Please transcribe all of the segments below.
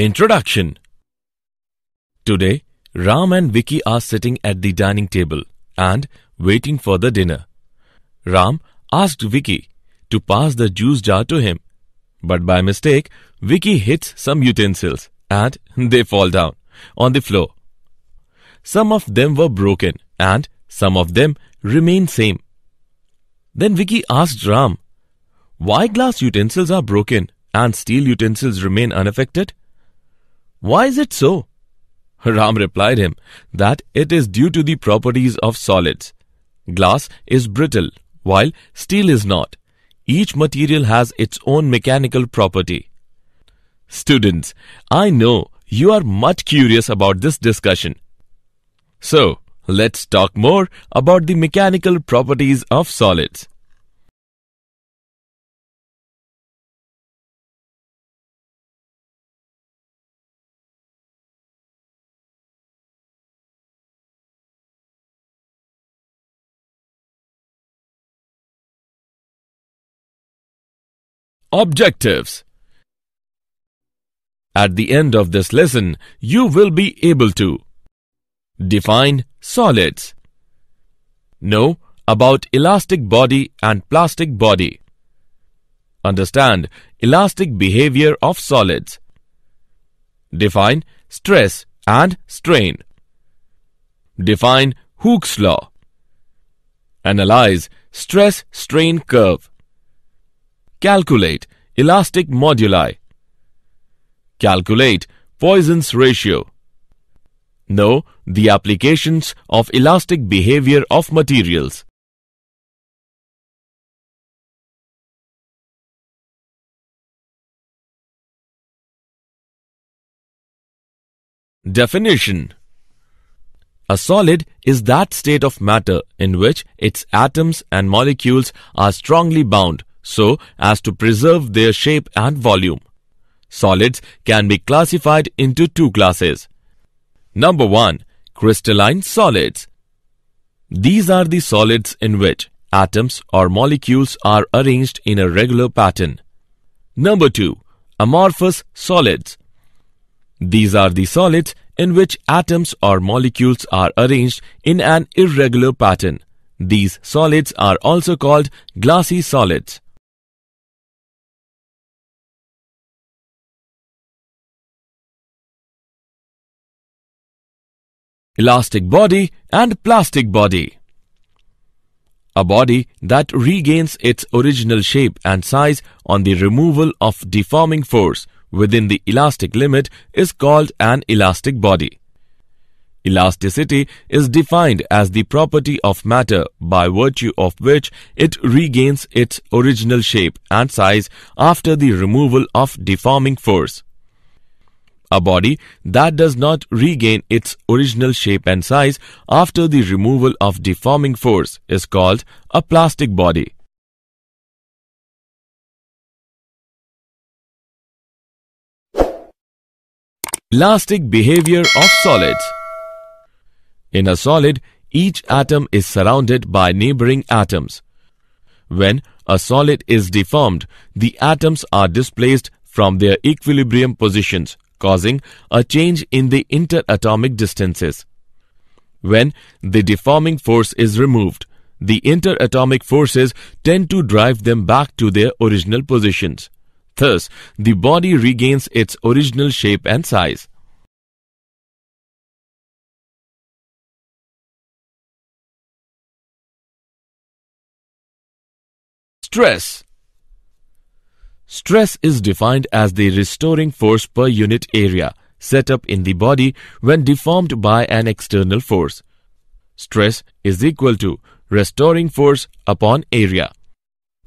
Introduction Today, Ram and Vicky are sitting at the dining table and waiting for the dinner. Ram asked Vicky to pass the juice jar to him, but by mistake, Vicky hits some utensils and they fall down on the floor. Some of them were broken and some of them remain same. Then Vicky asked Ram, why glass utensils are broken and steel utensils remain unaffected? Why is it so? Ram replied him that it is due to the properties of solids. Glass is brittle, while steel is not. Each material has its own mechanical property. Students, I know you are much curious about this discussion. So, let's talk more about the mechanical properties of solids. objectives. At the end of this lesson, you will be able to define solids, know about elastic body and plastic body, understand elastic behavior of solids, define stress and strain, define Hooke's law, analyze stress-strain curve, Calculate elastic moduli. Calculate Poisson's ratio. Know the applications of elastic behavior of materials. Definition a solid is that state of matter in which its atoms and molecules are strongly bound so as to preserve their shape and volume. Solids can be classified into two classes. Number 1. Crystalline solids. These are the solids in which atoms or molecules are arranged in a regular pattern. Number 2. Amorphous solids. These are the solids in which atoms or molecules are arranged in an irregular pattern. These solids are also called glassy solids. elastic body and plastic body. A body that regains its original shape and size on the removal of deforming force within the elastic limit is called an elastic body. Elasticity is defined as the property of matter by virtue of which it regains its original shape and size after the removal of deforming force. A body that does not regain its original shape and size after the removal of deforming force is called a plastic body. Plastic behavior of solids. In a solid, each atom is surrounded by neighboring atoms. When a solid is deformed, the atoms are displaced from their equilibrium positions causing a change in the interatomic distances. When the deforming force is removed, the interatomic forces tend to drive them back to their original positions. Thus, the body regains its original shape and size. Stress Stress is defined as the restoring force per unit area set up in the body when deformed by an external force. Stress is equal to restoring force upon area.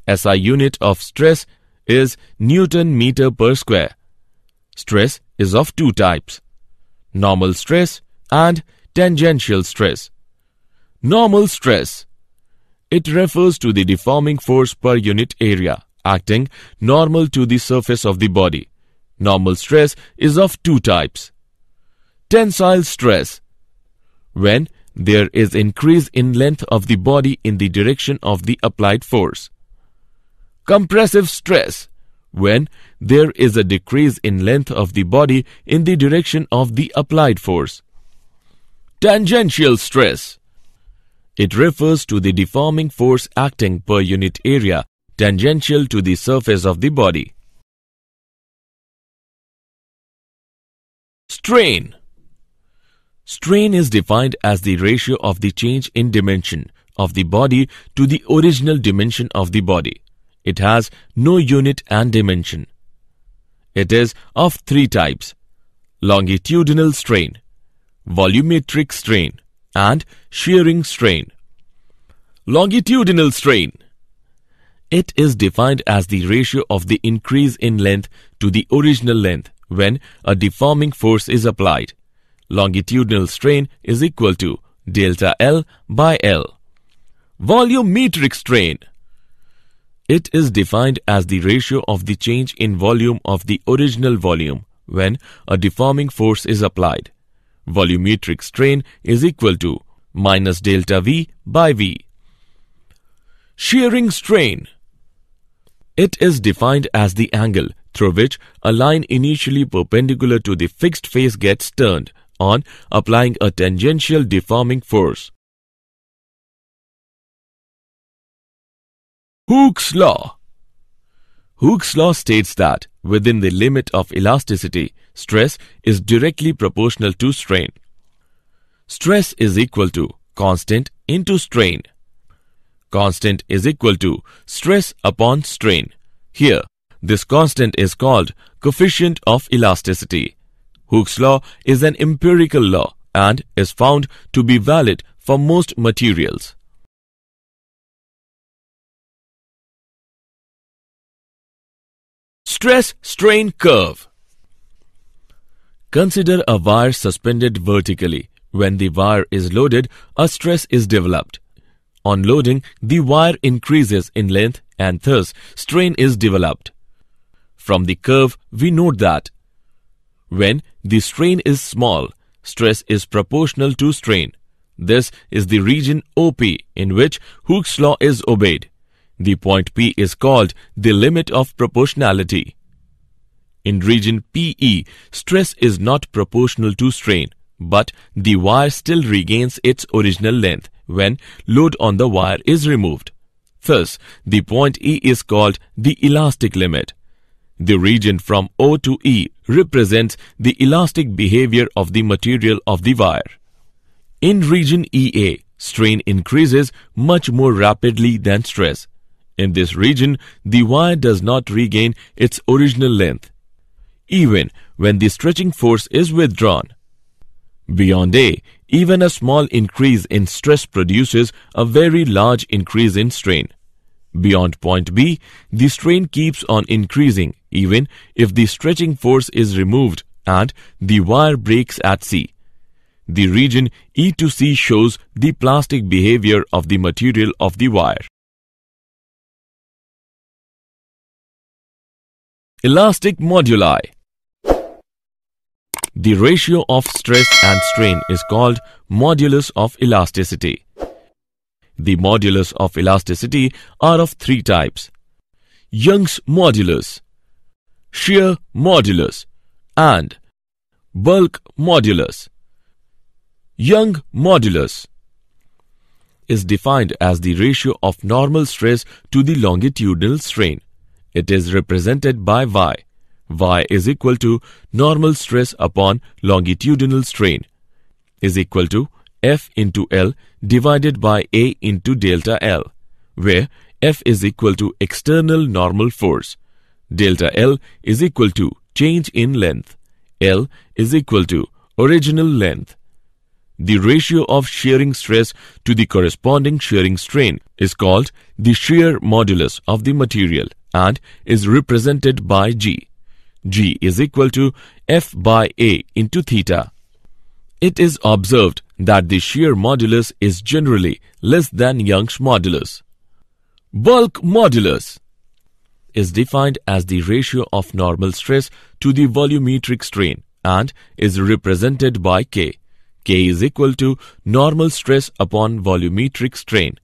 SI unit of stress is Newton meter per square. Stress is of two types, normal stress and tangential stress. Normal stress. It refers to the deforming force per unit area acting normal to the surface of the body. Normal stress is of two types. Tensile stress. When there is increase in length of the body in the direction of the applied force. Compressive stress. When there is a decrease in length of the body in the direction of the applied force. Tangential stress. It refers to the deforming force acting per unit area tangential to the surface of the body. Strain Strain is defined as the ratio of the change in dimension of the body to the original dimension of the body. It has no unit and dimension. It is of three types longitudinal strain, volumetric strain, and shearing strain. Longitudinal strain it is defined as the ratio of the increase in length to the original length when a deforming force is applied. Longitudinal strain is equal to delta L by L. Volumetric strain. It is defined as the ratio of the change in volume of the original volume when a deforming force is applied. Volumetric strain is equal to minus delta V by V. Shearing strain. It is defined as the angle through which a line initially perpendicular to the fixed face gets turned on applying a tangential deforming force. Hooke's law Hooke's law states that within the limit of elasticity, stress is directly proportional to strain. Stress is equal to constant into strain constant is equal to stress upon strain. Here, this constant is called coefficient of elasticity. Hooke's law is an empirical law and is found to be valid for most materials. Stress strain curve. Consider a wire suspended vertically. When the wire is loaded, a stress is developed. On loading, the wire increases in length and thus strain is developed. From the curve, we note that when the strain is small, stress is proportional to strain. This is the region OP in which Hooke's law is obeyed. The point P is called the limit of proportionality. In region PE, stress is not proportional to strain, but the wire still regains its original length when load on the wire is removed. Thus, the point E is called the elastic limit. The region from O to E represents the elastic behavior of the material of the wire. In region EA, strain increases much more rapidly than stress. In this region, the wire does not regain its original length, even when the stretching force is withdrawn. Beyond A, even a small increase in stress produces a very large increase in strain. Beyond point B, the strain keeps on increasing even if the stretching force is removed and the wire breaks at C. The region E to C shows the plastic behavior of the material of the wire. Elastic moduli the ratio of stress and strain is called modulus of elasticity. The modulus of elasticity are of three types. Young's modulus, shear modulus and bulk modulus. Young modulus is defined as the ratio of normal stress to the longitudinal strain. It is represented by y y is equal to normal stress upon longitudinal strain is equal to F into L divided by A into delta L, where F is equal to external normal force, delta L is equal to change in length, L is equal to original length. The ratio of shearing stress to the corresponding shearing strain is called the shear modulus of the material and is represented by G. G is equal to F by A into theta. It is observed that the shear modulus is generally less than Young's modulus. Bulk modulus is defined as the ratio of normal stress to the volumetric strain and is represented by K. K is equal to normal stress upon volumetric strain.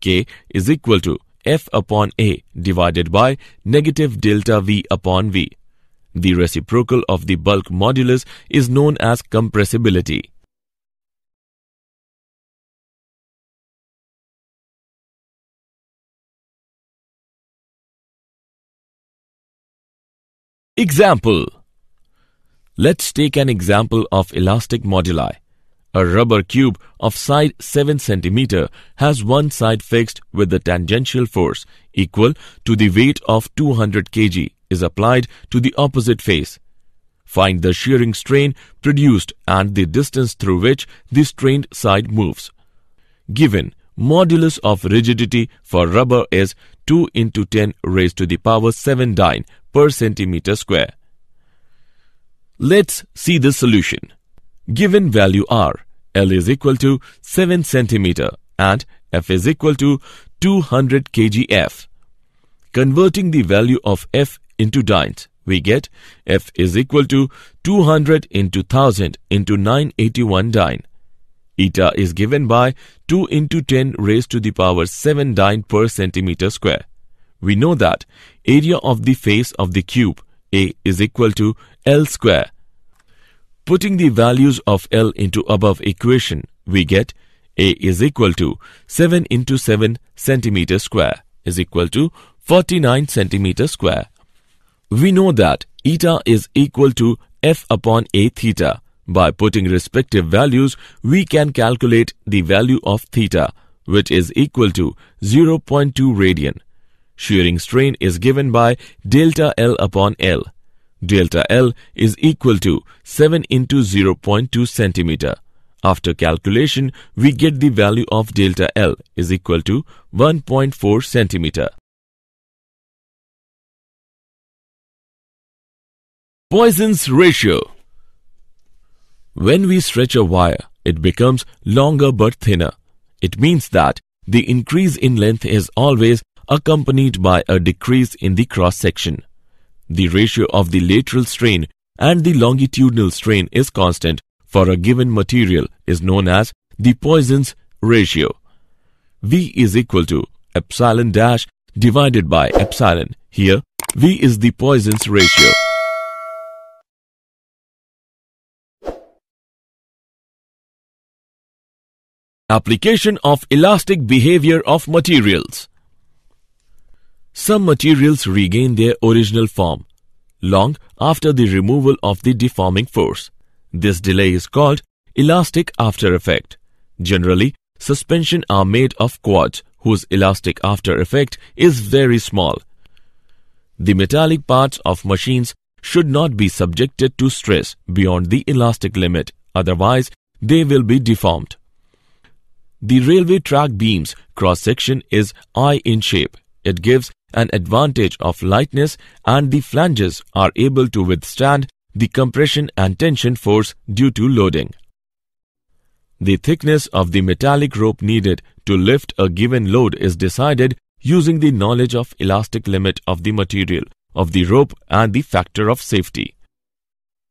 K is equal to F upon A divided by negative delta V upon V. The reciprocal of the bulk modulus is known as compressibility. Example Let's take an example of elastic moduli. A rubber cube of side 7 cm has one side fixed with the tangential force equal to the weight of 200 kg is applied to the opposite face. Find the shearing strain produced and the distance through which the strained side moves. Given modulus of rigidity for rubber is 2 into 10 raised to the power 7 dyne per centimeter square. Let's see the solution. Given value R, L is equal to 7 centimeter and F is equal to 200 kgf. Converting the value of F into nines, we get f is equal to 200 into 1000 into 981 dine. Eta is given by 2 into 10 raised to the power 7 dine per centimeter square. We know that area of the face of the cube A is equal to L square. Putting the values of L into above equation, we get A is equal to 7 into 7 centimeter square is equal to 49 centimeter square. We know that eta is equal to f upon a theta. By putting respective values, we can calculate the value of theta, which is equal to 0.2 radian. Shearing strain is given by delta L upon L. Delta L is equal to 7 into 0.2 centimeter. After calculation, we get the value of delta L is equal to 1.4 centimeter. Poisson's ratio. When we stretch a wire, it becomes longer but thinner. It means that the increase in length is always accompanied by a decrease in the cross section. The ratio of the lateral strain and the longitudinal strain is constant for a given material is known as the Poisson's ratio. V is equal to epsilon dash divided by epsilon. Here, V is the Poisson's ratio. Application of elastic behavior of materials. Some materials regain their original form long after the removal of the deforming force. This delay is called elastic after effect. Generally, suspension are made of quartz whose elastic after effect is very small. The metallic parts of machines should not be subjected to stress beyond the elastic limit, otherwise they will be deformed. The railway track beam's cross section is I in shape. It gives an advantage of lightness and the flanges are able to withstand the compression and tension force due to loading. The thickness of the metallic rope needed to lift a given load is decided using the knowledge of elastic limit of the material, of the rope and the factor of safety.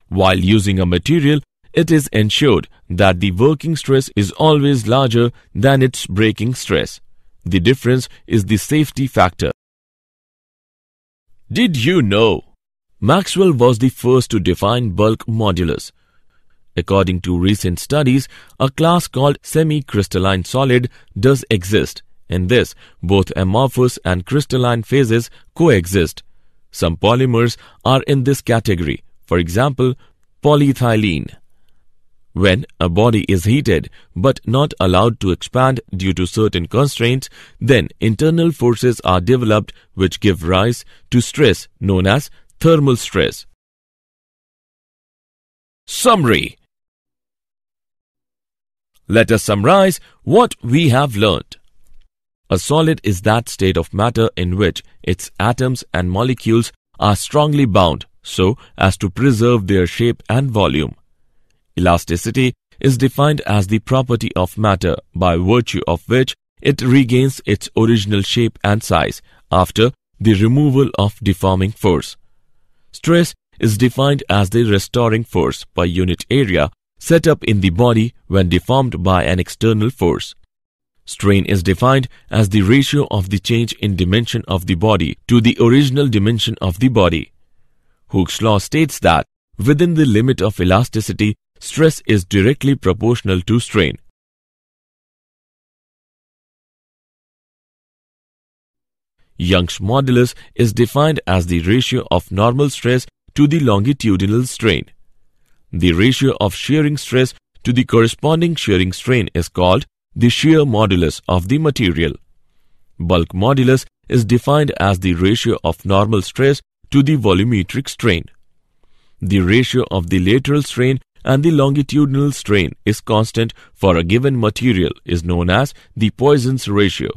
While using a material it is ensured that the working stress is always larger than its breaking stress. The difference is the safety factor. Did you know? Maxwell was the first to define bulk modulus. According to recent studies, a class called semi-crystalline solid does exist. In this, both amorphous and crystalline phases coexist. Some polymers are in this category, for example, polyethylene. When a body is heated but not allowed to expand due to certain constraints, then internal forces are developed which give rise to stress known as thermal stress. Summary Let us summarize what we have learned. A solid is that state of matter in which its atoms and molecules are strongly bound so as to preserve their shape and volume. Elasticity is defined as the property of matter by virtue of which it regains its original shape and size after the removal of deforming force. Stress is defined as the restoring force per unit area set up in the body when deformed by an external force. Strain is defined as the ratio of the change in dimension of the body to the original dimension of the body. Hooke's law states that within the limit of elasticity, stress is directly proportional to strain. Young's modulus is defined as the ratio of normal stress to the longitudinal strain. The ratio of shearing stress to the corresponding shearing strain is called the shear modulus of the material. Bulk modulus is defined as the ratio of normal stress to the volumetric strain. The ratio of the lateral strain and the longitudinal strain is constant for a given material is known as the Poisson's ratio.